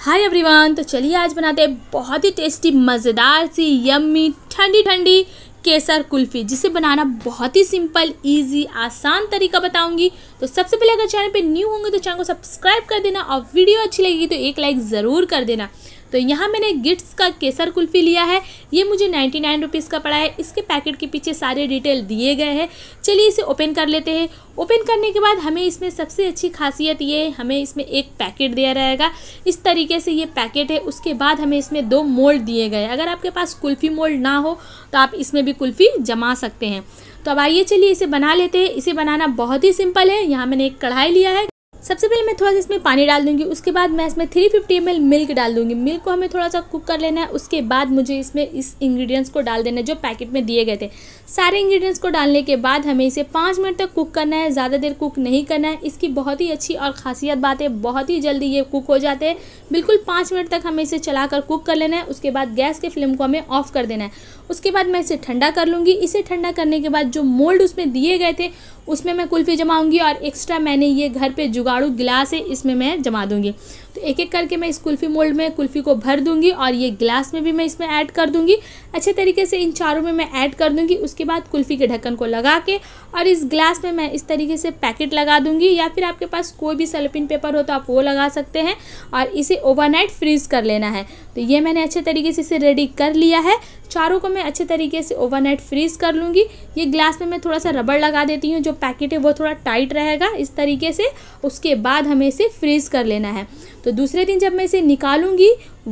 hi everyone तो चलिए आज बनाते हैं बहुत ही टेस्टी मज़ेदार सी यम्मी ठंडी ठंडी केसर कुल्फ़ी जिसे बनाना बहुत ही सिंपल इजी आसान तरीका बताऊंगी तो सबसे पहले अगर चैनल पे न्यू होंगे तो चैनल को सब्सक्राइब कर देना और वीडियो अच्छी लगेगी तो एक लाइक ज़रूर कर देना तो यहाँ मैंने गिट्स का केसर कुल्फ़ी लिया है ये मुझे नाइन्टी नाइन रुपीज़ का पड़ा है इसके पैकेट के पीछे सारे डिटेल दिए गए हैं चलिए इसे ओपन कर लेते हैं ओपन करने के बाद हमें इसमें सबसे अच्छी खासियत ये हमें इसमें एक पैकेट दिया रहेगा इस तरीके से ये पैकेट है उसके बाद हमें इसमें दो मोल्ड दिए गए अगर आपके पास कुल्फ़ी मोल्ड ना हो तो आप इसमें भी कुल्फ़ी जमा सकते हैं तो अब आइए चलिए इसे बना लेते हैं इसे बनाना बहुत ही सिंपल है यहाँ मैंने एक कढ़ाई लिया है सबसे पहले मैं थोड़ा सा इसमें पानी डाल दूंगी उसके बाद मैं इसमें थ्री फिफ्टी मिल्क डाल दूंगी मिल्क को हमें थोड़ा सा कुक कर लेना है उसके बाद मुझे इसमें इस इंग्रेडिएंट्स को डाल देना है जो पैकेट में दिए गए थे सारे इंग्रेडिएंट्स को डालने के बाद हमें इसे पाँच मिनट तक कुक करना है ज़्यादा देर कुक नहीं करना है इसकी बहुत ही अच्छी और खासियत बात है बहुत ही जल्दी ये कुक हो जाते हैं बिल्कुल पाँच मिनट तक हमें इसे चला कर कुक कर लेना है उसके बाद गैस के फ्लेम को हमें ऑफ कर देना है उसके बाद मैं इसे ठंडा कर लूँगी इसे ठंडा करने के बाद जो मोल्ड उसमें दिए गए थे उसमें मैं कुल्फ़ी जमाऊँगी और एक्स्ट्रा मैंने ये घर पर जुगाड़ू गिलास है इसमें मैं जमा दूँगी तो एक एक करके मैं इस कुल्फ़ी मोल्ड में कुल्फ़ी को भर दूंगी और ये ग्लास में भी मैं इसमें ऐड कर दूंगी अच्छे तरीके से इन चारों में मैं ऐड कर दूंगी उसके बाद कुल्फ़ी के ढक्कन को लगा के और इस ग्लास में मैं इस तरीके से पैकेट लगा दूंगी या फिर आपके पास कोई भी सेलोपिन पेपर हो तो आप वो लगा सकते हैं और इसे ओवरनाइट फ्रीज़ कर लेना है तो ये मैंने अच्छे तरीके से इसे रेडी कर लिया है चारों को मैं अच्छे तरीके से ओवरनाइट फ्रीज़ कर लूँगी ये ग्लास में मैं थोड़ा सा रबड़ लगा देती हूँ जो पैकेट है वो थोड़ा टाइट रहेगा इस तरीके से उसके बाद हमें इसे फ्रीज़ कर लेना है तो तो दूसरे दिन जब मैं इसे निकालूंगी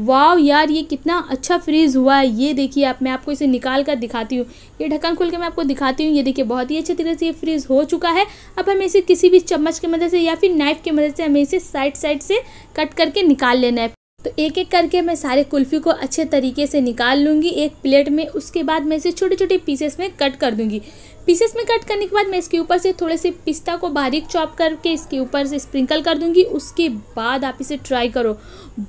वाव यार ये कितना अच्छा फ्रीज़ हुआ है ये देखिए आप मैं आपको इसे निकाल कर दिखाती हूँ ये ढक्कन खोल के मैं आपको दिखाती हूँ ये देखिए बहुत ही अच्छी तरह से ये फ्रीज़ हो चुका है अब हमें इसे किसी भी चम्मच की मदद से या फिर नाइफ़ की मदद से हमें इसे साइड साइड से कट करके निकाल लेना है तो एक एक करके मैं सारे कुल्फ़ी को अच्छे तरीके से निकाल लूँगी एक प्लेट में उसके बाद मैं इसे छोटे छोटे पीसेस में कट कर दूँगी पीसेस में कट करने के बाद मैं इसके ऊपर से थोड़े से पिस्ता को बारीक चॉप करके इसके ऊपर से स्प्रिंकल कर दूंगी उसके बाद आप इसे ट्राई करो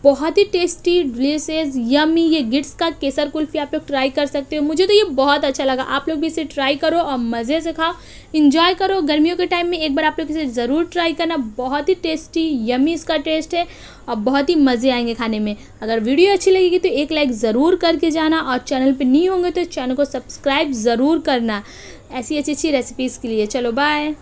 बहुत ही टेस्टी डिलीशियस यमी ये गिट्स का केसर कुल्फी आप लोग ट्राई कर सकते हो मुझे तो ये बहुत अच्छा लगा आप लोग भी इसे ट्राई करो और मज़े से खाओ इन्जॉय करो गर्मियों के टाइम में एक बार आप लोग इसे ज़रूर ट्राई करना बहुत ही टेस्टी यमी इसका टेस्ट है और बहुत ही मज़े आएंगे खाने में अगर वीडियो अच्छी लगेगी तो एक लाइक ज़रूर करके जाना और चैनल पर नहीं होंगे तो चैनल को सब्सक्राइब ज़रूर करना ऐसी अच्छी अच्छी रेसिपीज़ के लिए चलो बाय